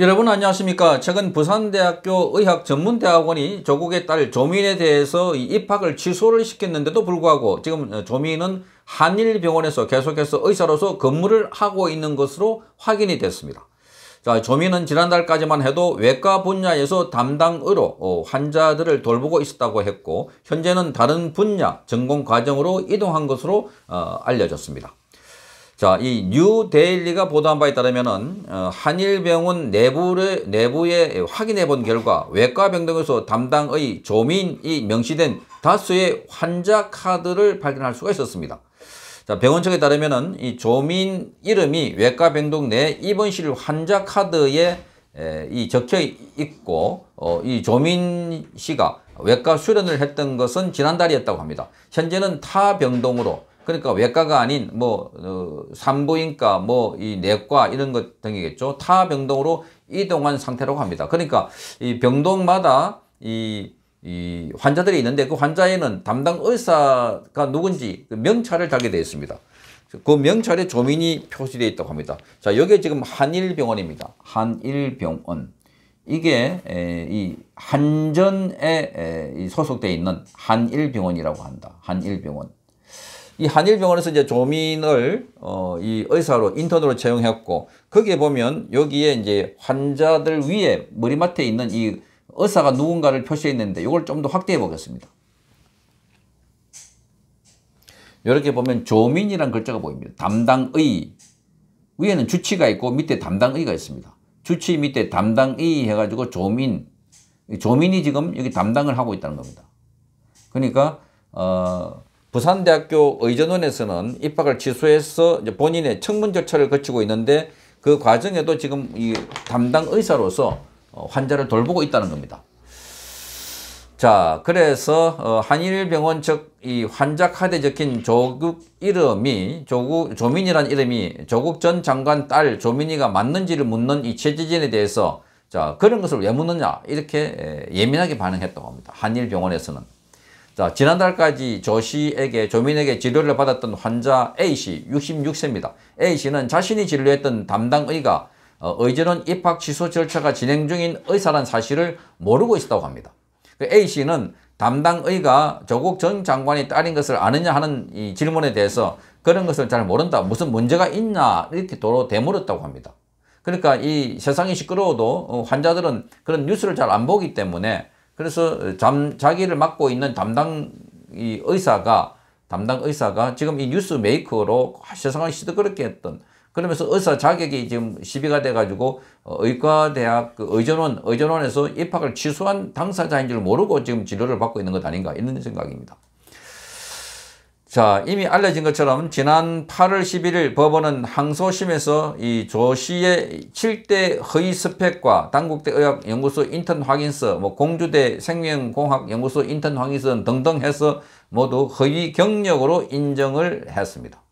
여러분 안녕하십니까 최근 부산대학교 의학전문대학원이 조국의 딸 조민에 대해서 입학을 취소를 시켰는데도 불구하고 지금 조민은 한일병원에서 계속해서 의사로서 근무를 하고 있는 것으로 확인이 됐습니다. 자, 조민은 지난달까지만 해도 외과 분야에서 담당 으로 어, 환자들을 돌보고 있었다고 했고 현재는 다른 분야 전공 과정으로 이동한 것으로 어, 알려졌습니다. 자, 이 뉴데일리가 보도한 바에 따르면은 어, 한일병원 내부를 내부에 확인해 본 결과 외과 병동에서 담당의 조민이 명시된 다수의 환자 카드를 발견할 수가 있었습니다. 자, 병원 측에 따르면이 조민 이름이 외과 병동 내 입원실 환자 카드에 에, 이 적혀 있고 어, 이 조민 씨가 외과 수련을 했던 것은 지난달이었다고 합니다. 현재는 타 병동으로 그러니까 외과가 아닌 뭐 어, 산부인과 뭐 이 내과 이런 것 등이겠죠. 타 병동으로 이동한 상태라고 합니다. 그러니까 이 병동마다 이, 이 환자들이 있는데 그 환자에는 담당 의사가 누군지 그 명찰을 달게 되어 있습니다. 그 명찰에 조민이 표시되어 있다고 합니다. 자, 여기에 지금 한일병원입니다. 한일병원. 이게 이 한전에 에, 소속되어 있는 한일병원이라고 한다. 한일병원. 이 한일병원에서 이제 조민을 어, 이 의사로 인턴으로 채용했고 거기에 보면 여기에 이제 환자들 위에 머리맡에 있는 이 의사가 누군가를 표시했는데 이걸 좀 더 확대해 보겠습니다. 이렇게 보면 조민이란 글자가 보입니다. 담당의 위에는 주치가 있고 밑에 담당의가 있습니다. 주치 밑에 담당의 해가지고 조민 조민이 지금 여기 담당을 하고 있다는 겁니다. 그러니까 어, 부산대학교 의전원에서는 입학을 취소해서 본인의 청문 절차를 거치고 있는데 그 과정에도 지금 이 담당 의사로서 어, 환자를 돌보고 있다는 겁니다. 자, 그래서 어, 한일병원 측 이 환자 카드에 적힌 조국 이름이 조국 조민이란 이름이 조국 전 장관 딸 조민이가 맞는지를 묻는 이 취재진에 대해서 자 그런 것을 왜 묻느냐 이렇게 예민하게 반응했다고 합니다. 한일병원에서는 자, 지난달까지 조 씨에게, 조민에게 진료를 받았던 환자 A씨 66세입니다. A씨는 자신이 진료했던 담당 의가 어, 의전원 입학 취소 절차가 진행 중인 의사란 사실을 모르고 있었다고 합니다. 그 A씨는 담당 의가 조국 전 장관이 딸인 것을 아느냐 하는 이 질문에 대해서 그런 것을 잘 모른다. 무슨 문제가 있냐 이렇게 도로 되물었다고 합니다. 그러니까 이 세상이 시끄러워도 어, 환자들은 그런 뉴스를 잘 안 보기 때문에 그래서 잠, 자기를 맡고 있는 담당 이 의사가 담당 의사가 지금 이 뉴스 메이커로 아, 세상을 시들그렇게 했던 그러면서 의사 자격이 지금 시비가 돼가지고 어, 의과대학 그 의전원 의전원에서 입학을 취소한 당사자인 줄 모르고 지금 진료를 받고 있는 것 아닌가 이런 생각입니다. 자, 이미 알려진 것처럼 지난 8월 11일 법원은 항소심에서 이조 씨의 7대 허위 스펙과 당국대 의학연구소 인턴 확인서, 뭐 공주대 생명공학연구소 인턴 확인서 등등 해서 모두 허위 경력으로 인정을 했습니다.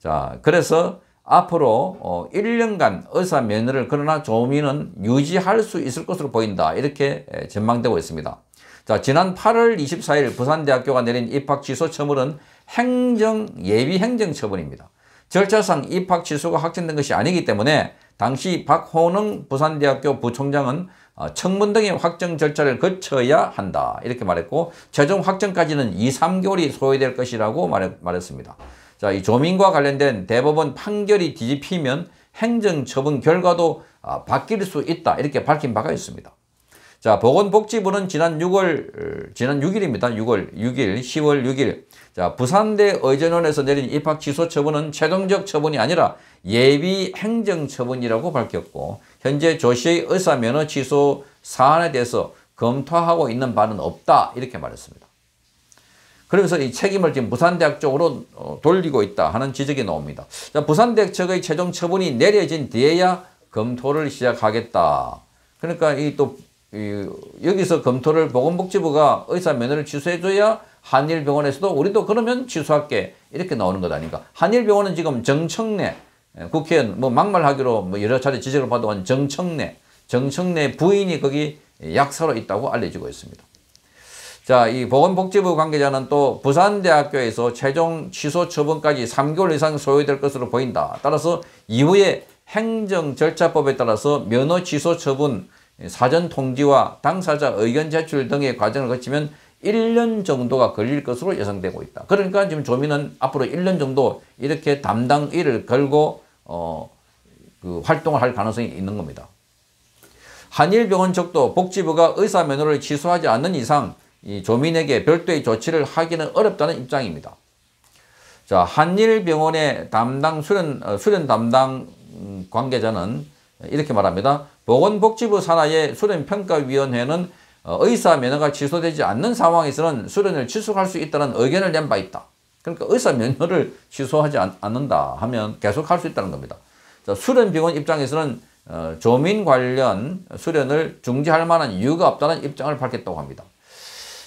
자, 그래서 앞으로 어 1년간 의사 면허를 그러나 조미는 유지할 수 있을 것으로 보인다. 이렇게 전망되고 있습니다. 자, 지난 8월 24일 부산대학교가 내린 입학 취소 처분은 행정 예비 행정 처분입니다. 절차상 입학 취소가 확정된 것이 아니기 때문에 당시 박호능 부산대학교 부총장은 어, 청문 등의 확정 절차를 거쳐야 한다 이렇게 말했고 최종 확정까지는 2, 3개월이 소요될 것이라고 말했습니다 자, 이 조민과 관련된 대법원 판결이 뒤집히면 행정처분 결과도 아, 바뀔 수 있다 이렇게 밝힌 바가 있습니다. 자, 보건복지부는 지난 6월, 어, 지난 6일입니다. 6월 6일, 10월 6일. 자, 부산대 의전원에서 내린 입학 취소 처분은 최종적 처분이 아니라 예비 행정 처분이라고 밝혔고, 현재 조 씨의 의사 면허 취소 사안에 대해서 검토하고 있는 바는 없다. 이렇게 말했습니다. 그러면서 이 책임을 지금 부산대학 쪽으로 어, 돌리고 있다 하는 지적이 나옵니다. 자, 부산대학 측의 최종 처분이 내려진 뒤에야 검토를 시작하겠다. 그러니까 이또 여기서 검토를 보건복지부가 의사 면허를 취소해줘야 한일병원에서도 우리도 그러면 취소할게 이렇게 나오는 것 아닌가 한일병원은 지금 정청래 예, 국회의원 뭐 막말하기로 뭐 여러 차례 지적을 받아온 정청래 정청래 부인이 거기 약사로 있다고 알려지고 있습니다 자, 이 보건복지부 관계자는 또 부산대학교에서 최종 취소 처분까지 3개월 이상 소요될 것으로 보인다. 따라서 이후에 행정절차법에 따라서 면허 취소 처분 예, 사전 통지와 당사자 의견 제출 등의 과정을 거치면 1년 정도가 걸릴 것으로 예상되고 있다. 그러니까 지금 조민은 앞으로 1년 정도 이렇게 담당 일을 걸고 어, 그 활동을 할 가능성이 있는 겁니다. 한일병원 측도 복지부가 의사 면허를 취소하지 않는 이상 이 조민에게 별도의 조치를 하기는 어렵다는 입장입니다. 자, 한일병원의 담당 수련, 어, 수련 담당 음, 관계자는 이렇게 말합니다. 보건복지부 산하의 수련평가위원회는 어, 의사 면허가 취소되지 않는 상황에서는 수련을 취소할수 있다는 의견을 낸 바 있다. 그러니까 의사 면허를 취소하지 않, 는다 하면 계속 할수 있다는 겁니다. 수련병원 입장에서는 어, 조민 관련 수련을 중지할 만한 이유가 없다는 입장을 밝혔다고 합니다.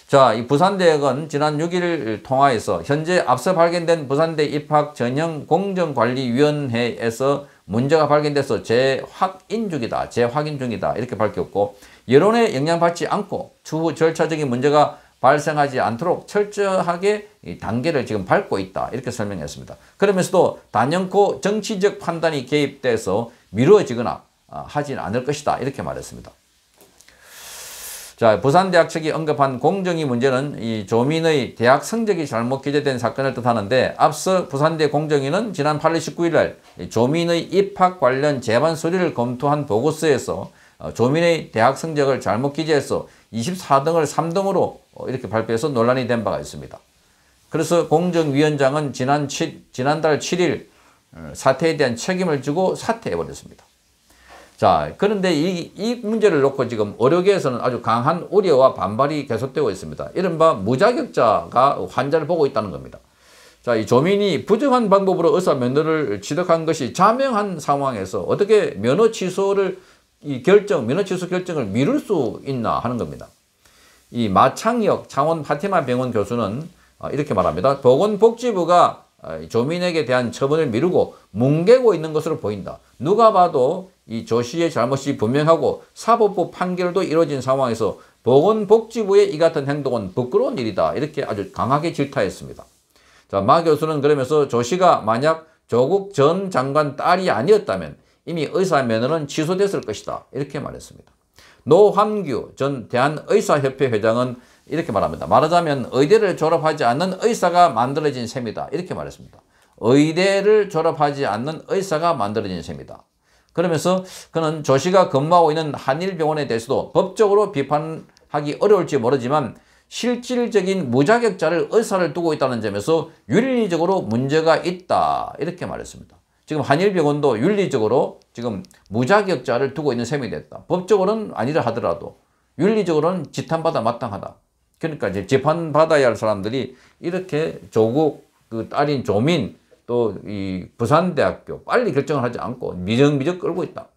자, 이 부산대학은 지난 6일 통화에서 현재 앞서 발견된 부산대 입학 전형 공정관리위원회에서 문제가 발견돼서 재확인 중이다. 재확인 중이다. 이렇게 밝혔고 여론에 영향받지 않고 추후 절차적인 문제가 발생하지 않도록 철저하게 이 단계를 지금 밟고 있다. 이렇게 설명했습니다. 그러면서도 단연코 정치적 판단이 개입돼서 미루어지거나 아, 하진 않을 것이다. 이렇게 말했습니다. 자, 부산대학 측이 언급한 공정위 문제는 이 조민의 대학 성적이 잘못 기재된 사건을 뜻하는데 앞서 부산대 공정위는 지난 8월 19일 날 조민의 입학 관련 재반 소리를 검토한 보고서에서 어, 조민의 대학 성적을 잘못 기재해서 24등을 3등으로 어, 이렇게 발표해서 논란이 된 바가 있습니다. 그래서 공정위원장은 지난 7, 지난달 7일 어, 사태에 대한 책임을 지고 사퇴해버렸습니다. 자, 그런데 이, 이 문제를 놓고 지금 의료계에서는 아주 강한 우려와 반발이 계속되고 있습니다. 이른바 무자격자가 환자를 보고 있다는 겁니다. 자, 이 조민이 부정한 방법으로 의사 면허를 취득한 것이 자명한 상황에서 어떻게 면허 취소를 이 결정, 면허 취소 결정을 미룰 수 있나 하는 겁니다. 이 마창역 창원 파티마 병원 교수는 아, 이렇게 말합니다. 보건복지부가 아, 조민에게 대한 처분을 미루고 뭉개고 있는 것으로 보인다. 누가 봐도 이 조씨의 잘못이 분명하고 사법부 판결도 이뤄진 상황에서 보건복지부의 이 같은 행동은 부끄러운 일이다. 이렇게 아주 강하게 질타했습니다. 자, 마 교수는 그러면서 조씨가 만약 조국 전 장관 딸이 아니었다면 이미 의사 면허는 취소됐을 것이다. 이렇게 말했습니다. 노환규 전 대한의사협회 회장은 이렇게 말합니다. 말하자면 의대를 졸업하지 않는 의사가 만들어진 셈이다. 이렇게 말했습니다. 의대를 졸업하지 않는 의사가 만들어진 셈이다. 그러면서 그는 조씨가 근무하고 있는 한일병원에 대해서도 법적으로 비판하기 어려울지 모르지만 실질적인 무자격자를 의사를 두고 있다는 점에서 윤리적으로 문제가 있다 이렇게 말했습니다. 지금 한일병원도 윤리적으로 지금 무자격자를 두고 있는 셈이 됐다. 법적으로는 아니라 하더라도 윤리적으로는 지탄받아 마땅하다. 그러니까 이제 재판받아야 할 사람들이 이렇게 조국 그 딸인 조민 또 이 부산대학교 빨리 결정을 하지 않고 미적미적 끌고 있다.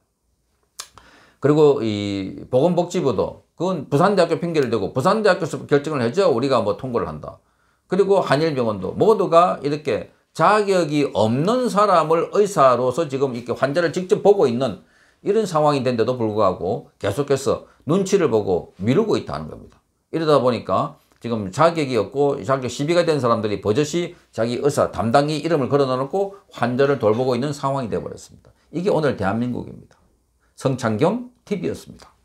그리고 이 보건복지부도 그건 부산대학교 핑계를 대고 부산대학교에서 결정을 해줘야 우리가 뭐통보를 한다. 그리고 한일병원도 모두가 이렇게 자격이 없는 사람을 의사로서 지금 이렇게 환자를 직접 보고 있는 이런 상황이 된데도 불구하고 계속해서 눈치를 보고 미루고 있다는 겁니다. 이러다 보니까 지금 자격이 없고 자격 시비가 된 사람들이 버젓이 자기 의사 담당이 이름을 걸어놓고 환자를 돌보고 있는 상황이 되어버렸습니다. 이게 오늘 대한민국입니다. 성창경 TV였습니다.